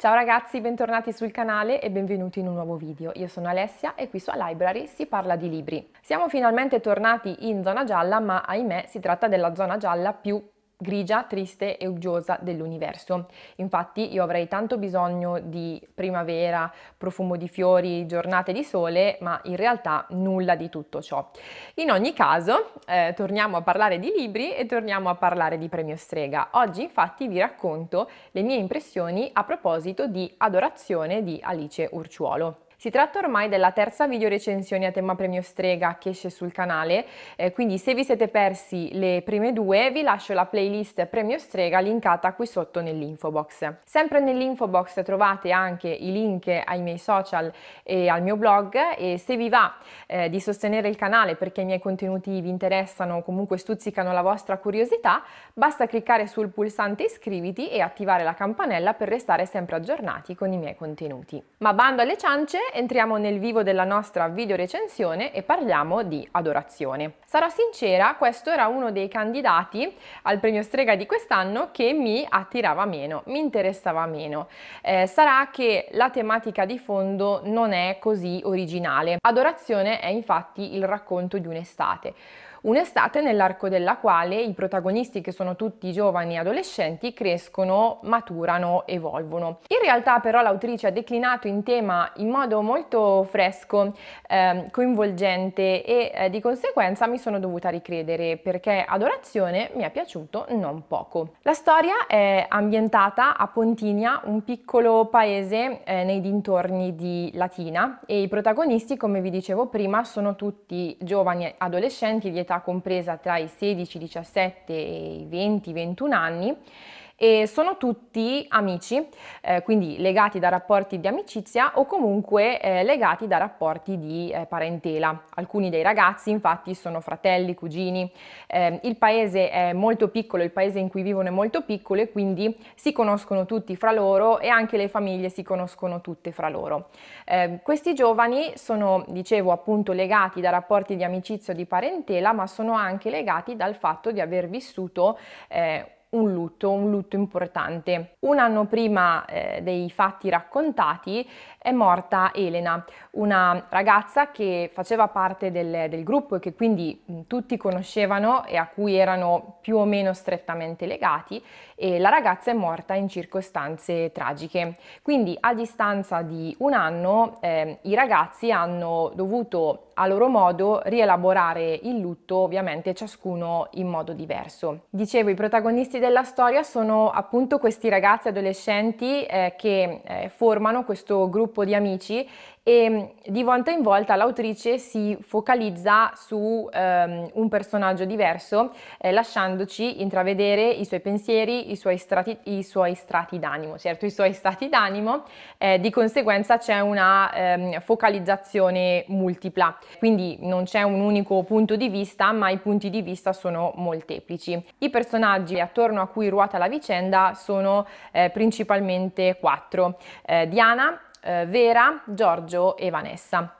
Ciao ragazzi, bentornati sul canale e benvenuti in un nuovo video. Io sono Alessia e qui su A Library si parla di libri. Siamo finalmente tornati in zona gialla, ma ahimè si tratta della zona gialla più grigia, triste e uggiosa dell'universo. Infatti io avrei tanto bisogno di primavera, profumo di fiori, giornate di sole, ma in realtà nulla di tutto ciò. In ogni caso, eh, torniamo a parlare di libri e torniamo a parlare di Premio Strega. Oggi infatti vi racconto le mie impressioni a proposito di Adorazione di Alice Urciuolo. Si tratta ormai della terza video recensione a tema premio strega che esce sul canale, eh, quindi se vi siete persi le prime due vi lascio la playlist premio strega linkata qui sotto nell'info box. Sempre nell'info box trovate anche i link ai miei social e al mio blog e se vi va eh, di sostenere il canale perché i miei contenuti vi interessano o comunque stuzzicano la vostra curiosità, basta cliccare sul pulsante iscriviti e attivare la campanella per restare sempre aggiornati con i miei contenuti. Ma bando alle ciance, entriamo nel vivo della nostra videorecensione e parliamo di adorazione. Sarò sincera, questo era uno dei candidati al premio strega di quest'anno che mi attirava meno, mi interessava meno. Eh, sarà che la tematica di fondo non è così originale. Adorazione è infatti il racconto di un'estate Un'estate nell'arco della quale i protagonisti, che sono tutti giovani e adolescenti, crescono, maturano, evolvono. In realtà però l'autrice ha declinato in tema in modo molto fresco, eh, coinvolgente e eh, di conseguenza mi sono dovuta ricredere perché Adorazione mi è piaciuto non poco. La storia è ambientata a Pontinia, un piccolo paese eh, nei dintorni di Latina e i protagonisti, come vi dicevo prima, sono tutti giovani adolescenti di età compresa tra i 16, 17 e i 20, 21 anni e sono tutti amici, eh, quindi legati da rapporti di amicizia o comunque eh, legati da rapporti di eh, parentela. Alcuni dei ragazzi infatti sono fratelli, cugini. Ehm, il paese è molto piccolo, il paese in cui vivono è molto piccolo e quindi si conoscono tutti fra loro e anche le famiglie si conoscono tutte fra loro. Ehm, questi giovani sono, dicevo, appunto legati da rapporti di amicizia o di parentela, ma sono anche legati dal fatto di aver vissuto eh, un lutto, un lutto importante. Un anno prima eh, dei fatti raccontati è morta Elena, una ragazza che faceva parte del, del gruppo e che quindi tutti conoscevano e a cui erano più o meno strettamente legati e la ragazza è morta in circostanze tragiche. Quindi a distanza di un anno eh, i ragazzi hanno dovuto a loro modo rielaborare il lutto, ovviamente ciascuno in modo diverso. Dicevo, i protagonisti della storia sono appunto questi ragazzi adolescenti eh, che eh, formano questo gruppo di amici e mm, di volta in volta l'autrice si focalizza su ehm, un personaggio diverso, eh, lasciandoci intravedere i suoi pensieri, i suoi strati, i suoi strati d'animo, certo i suoi stati d'animo, eh, di conseguenza c'è una ehm, focalizzazione multipla, quindi non c'è un unico punto di vista, ma i punti di vista sono molteplici. I personaggi attorno a cui ruota la vicenda sono eh, principalmente quattro, eh, Diana, eh, Vera, Giorgio e Vanessa.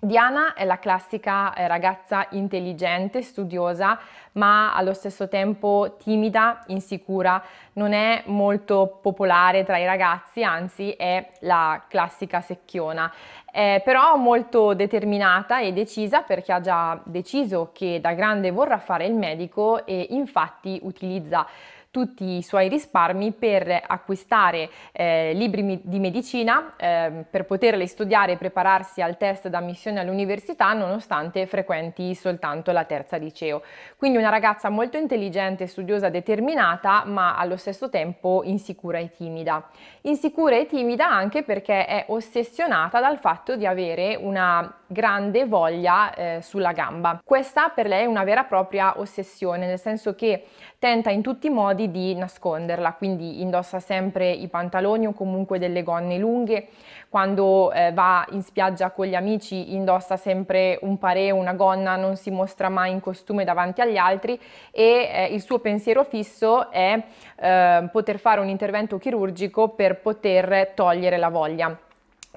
Diana è la classica eh, ragazza intelligente, studiosa, ma allo stesso tempo timida, insicura, non è molto popolare tra i ragazzi, anzi è la classica secchiona, è eh, però molto determinata e decisa perché ha già deciso che da grande vorrà fare il medico e infatti utilizza tutti i suoi risparmi per acquistare eh, libri di medicina eh, per poterli studiare e prepararsi al test d'ammissione all'università nonostante frequenti soltanto la terza liceo. Quindi una ragazza molto intelligente, studiosa, determinata ma allo stesso tempo insicura e timida. Insicura e timida anche perché è ossessionata dal fatto di avere una grande voglia eh, sulla gamba. Questa per lei è una vera e propria ossessione, nel senso che tenta in tutti i modi di nasconderla, quindi indossa sempre i pantaloni o comunque delle gonne lunghe, quando eh, va in spiaggia con gli amici indossa sempre un pareo, una gonna, non si mostra mai in costume davanti agli altri e eh, il suo pensiero fisso è eh, poter fare un intervento chirurgico per poter togliere la voglia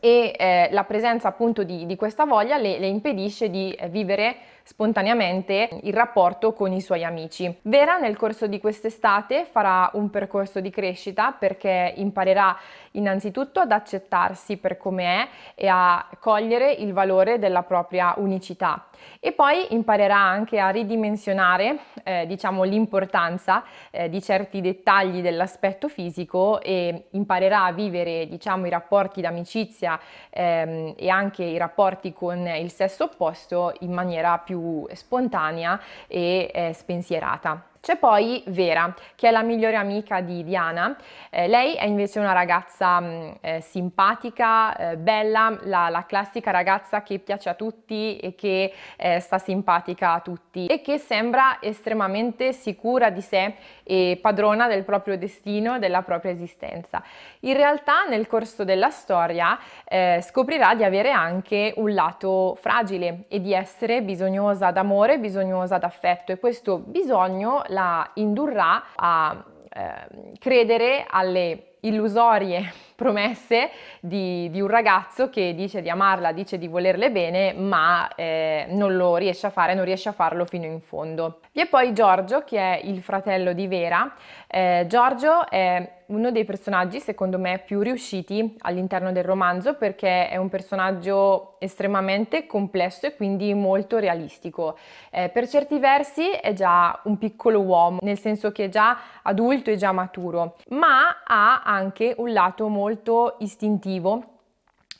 e eh, la presenza appunto di, di questa voglia le, le impedisce di eh, vivere spontaneamente il rapporto con i suoi amici. Vera nel corso di quest'estate farà un percorso di crescita perché imparerà innanzitutto ad accettarsi per come è e a cogliere il valore della propria unicità e poi imparerà anche a ridimensionare eh, diciamo l'importanza eh, di certi dettagli dell'aspetto fisico e imparerà a vivere diciamo i rapporti d'amicizia ehm, e anche i rapporti con il sesso opposto in maniera più più spontanea e eh, spensierata. C'è poi Vera, che è la migliore amica di Diana. Eh, lei è invece una ragazza mm, eh, simpatica, eh, bella, la, la, classica ragazza che piace a tutti e che eh, sta simpatica a tutti e che sembra estremamente sicura di sé e padrona del proprio destino e della propria esistenza. In realtà nel corso della storia eh, scoprirà di avere anche un lato fragile e di essere bisognosa d'amore, bisognosa d'affetto e questo bisogno la indurrà a eh, credere alle illusorie promesse di, di, un ragazzo che dice di amarla, dice di volerle bene, ma eh, non lo riesce a fare, non riesce a farlo fino in fondo. Vi è poi Giorgio che è il fratello di Vera. Eh, Giorgio è uno dei personaggi secondo me più riusciti all'interno del romanzo perché è un personaggio estremamente complesso e quindi molto realistico. Eh, per certi versi è già un piccolo uomo, nel senso che è già adulto e già maturo, ma ha anche un lato molto molto istintivo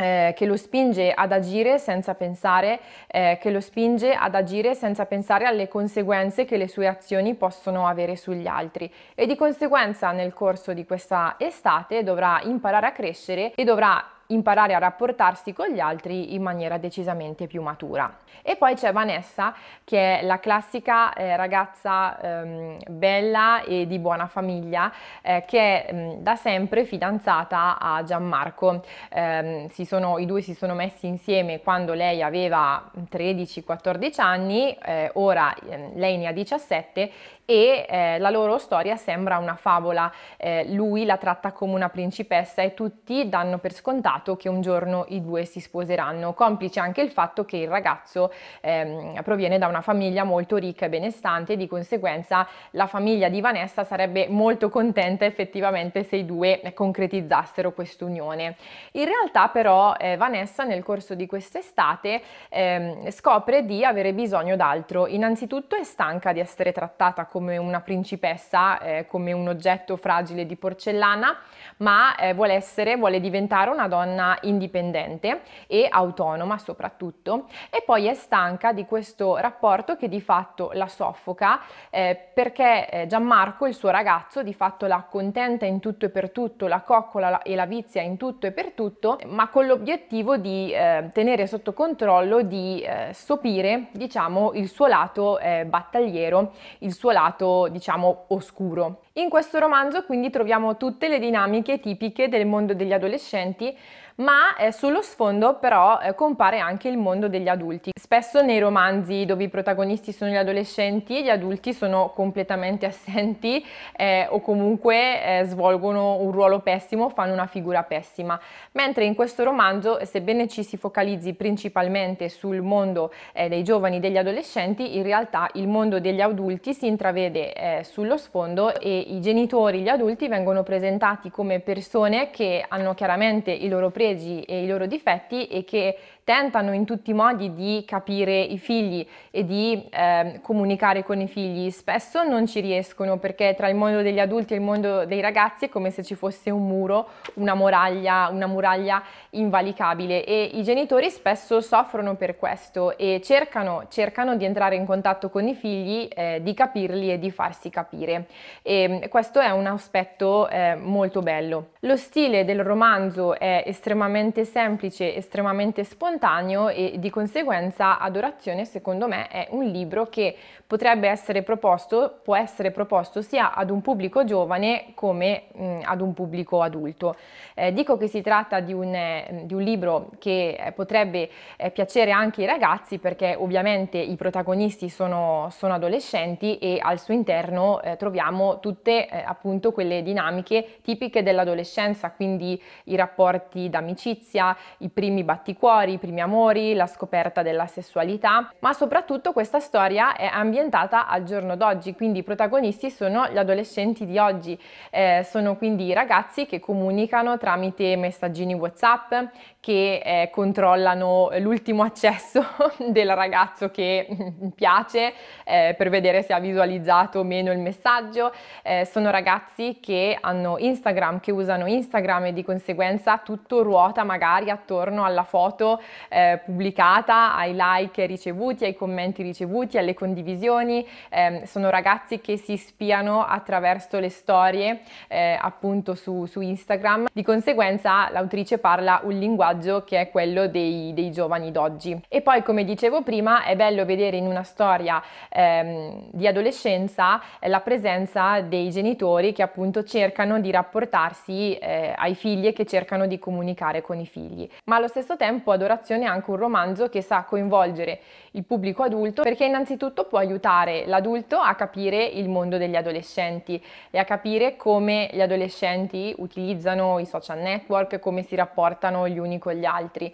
eh, che lo spinge ad agire senza pensare, eh, che lo spinge ad agire senza pensare alle conseguenze che le sue azioni possono avere sugli altri e di conseguenza nel corso di questa estate dovrà imparare a crescere e dovrà imparare a rapportarsi con gli altri in maniera decisamente più matura. E poi c'è Vanessa che è la classica eh, ragazza ehm, bella e di buona famiglia eh, che è mm, mh, da sempre fidanzata a Gianmarco. Eh, sono, I due si sono messi insieme quando lei aveva 13-14 anni, eh, ora ehm, lei ne ha 17 e eh, la loro storia sembra una favola. Eh, lui la tratta come una principessa e tutti danno per scontato dato che un giorno i due si sposeranno, complice anche il fatto che il ragazzo ehm, proviene da una famiglia molto ricca e benestante e di conseguenza la famiglia di Vanessa sarebbe molto contenta effettivamente se i due concretizzassero quest'unione. In realtà però eh, Vanessa nel corso di quest'estate ehm, scopre di avere bisogno d'altro, innanzitutto è stanca di essere trattata come una principessa, eh, come un oggetto fragile di porcellana, ma eh, vuole essere, vuole diventare una donna donna indipendente e autonoma soprattutto e poi è stanca di questo rapporto che di fatto la soffoca eh, perché eh, Gianmarco, il suo ragazzo, di fatto la accontenta in tutto e per tutto, la coccola e la vizia in tutto e per tutto, ma con l'obiettivo di eh, tenere sotto controllo, di eh, sopire, diciamo, il suo lato eh, battagliero, il suo lato, diciamo, oscuro. In questo romanzo quindi troviamo tutte le dinamiche tipiche del mondo degli adolescenti ma eh, sullo sfondo però eh, compare anche il mondo degli adulti. Spesso nei romanzi dove i protagonisti sono gli adolescenti gli adulti sono completamente assenti eh, o comunque eh, svolgono un ruolo pessimo, fanno una figura pessima, mentre in questo romanzo sebbene ci si focalizzi principalmente sul mondo eh, dei giovani e degli adolescenti, in realtà il mondo degli adulti si intravede eh, sullo sfondo e i genitori, gli adulti vengono presentati come persone che hanno chiaramente i loro principi pregi e eh, i loro difetti e che tentano in tutti i modi di capire i figli e di eh, comunicare con i figli. Spesso non ci riescono perché tra il mondo degli adulti e il mondo dei ragazzi è come se ci fosse un muro, una muraglia, una muraglia invalicabile e i genitori spesso soffrono per questo e cercano, cercano di entrare in contatto con i figli, eh, di capirli e di farsi capire. E mm, questo è un aspetto eh, molto bello. Lo stile del romanzo è estremamente semplice, estremamente spontaneo spontaneo e di conseguenza Adorazione secondo me è un libro che potrebbe essere proposto, può essere proposto sia ad un pubblico giovane come mh, ad un pubblico adulto. Eh, dico che si tratta di un, eh, di un libro che eh, potrebbe eh, piacere anche ai ragazzi perché ovviamente i protagonisti sono, sono adolescenti e al suo interno eh, troviamo tutte appunto quelle dinamiche tipiche dell'adolescenza, quindi i rapporti d'amicizia, i primi batticuori, i primi amori, la scoperta della sessualità, ma soprattutto questa storia è ambientata al giorno d'oggi, quindi i protagonisti sono gli adolescenti di oggi, eh, sono quindi i ragazzi che comunicano tramite messaggini WhatsApp, che eh, controllano l'ultimo accesso del ragazzo che mm, piace eh, per vedere se ha visualizzato o meno il messaggio, eh, sono ragazzi che hanno Instagram, che usano Instagram e di conseguenza tutto ruota magari attorno alla foto eh, pubblicata, ai like ricevuti, ai commenti ricevuti, alle condivisioni. Eh, sono ragazzi che si spiano attraverso le storie eh, appunto su, su, Instagram. Di conseguenza l'autrice parla un linguaggio che è quello dei, dei giovani d'oggi. E poi come dicevo prima è bello vedere in una storia ehm, di adolescenza eh, la presenza dei genitori che appunto cercano di rapportarsi eh, ai figli e che cercano di comunicare con i figli. Ma allo stesso tempo Adora è anche un romanzo che sa coinvolgere il pubblico adulto perché innanzitutto può aiutare l'adulto a capire il mondo degli adolescenti e a capire come gli adolescenti utilizzano i social network, come si rapportano gli uni con gli altri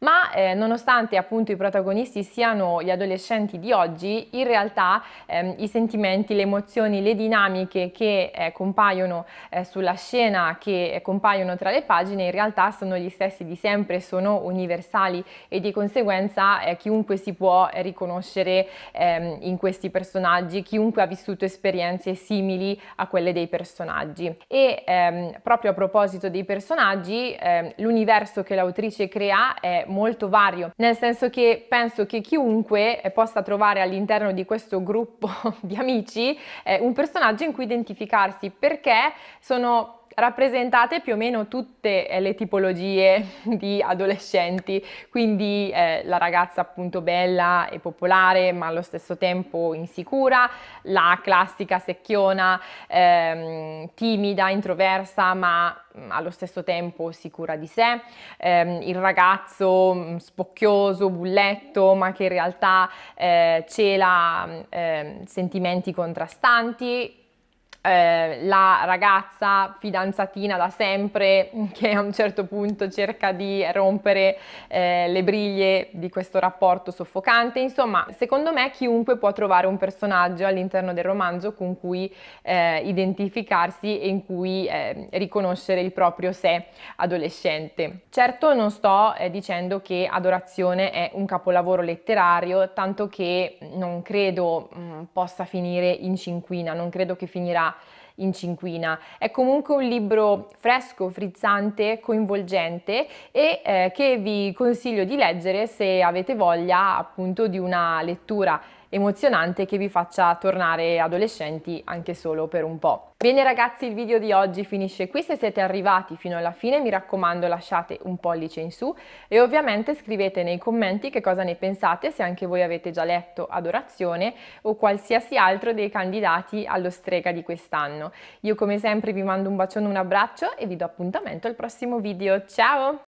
ma eh, nonostante appunto i protagonisti siano gli adolescenti di oggi, in realtà ehm, i sentimenti, le emozioni, le dinamiche che eh, compaiono eh, sulla scena, che eh, compaiono tra le pagine, in realtà sono gli stessi di sempre, sono universali e di conseguenza eh, chiunque si può riconoscere ehm, in questi personaggi, chiunque ha vissuto esperienze simili a quelle dei personaggi. E ehm, proprio a proposito dei personaggi, ehm, l'universo che l'autrice crea è molto vario, nel senso che penso che chiunque eh, possa trovare all'interno di questo gruppo di amici eh, un personaggio in cui identificarsi perché sono rappresentate più o meno tutte eh, le tipologie di adolescenti, quindi eh, la ragazza appunto bella e popolare ma allo stesso tempo insicura, la classica secchiona, ehm, timida, introversa ma mm, allo stesso tempo sicura di sé, eh, il ragazzo mm, spocchioso, bulletto, ma che in realtà eh, cela eh, sentimenti contrastanti, eh, la ragazza fidanzatina da sempre che a un certo punto cerca di rompere eh, le briglie di questo rapporto soffocante. Insomma, secondo me chiunque può trovare un personaggio all'interno del romanzo con cui eh, identificarsi e in cui eh, riconoscere il proprio sé adolescente. Certo non sto eh, dicendo che Adorazione è un capolavoro letterario, tanto che non credo mh, mm, possa finire in cinquina, non credo che finirà in cinquina. È comunque un libro fresco, frizzante, coinvolgente e eh, che vi consiglio di leggere se avete voglia appunto di una lettura emozionante che vi faccia tornare adolescenti anche solo per un po'. Bene ragazzi il video di oggi finisce qui, se siete arrivati fino alla fine mi raccomando lasciate un pollice in su e ovviamente scrivete nei commenti che cosa ne pensate se anche voi avete già letto Adorazione o qualsiasi altro dei candidati allo strega di quest'anno. Io come sempre vi mando un bacione, un abbraccio e vi do appuntamento al prossimo video, ciao!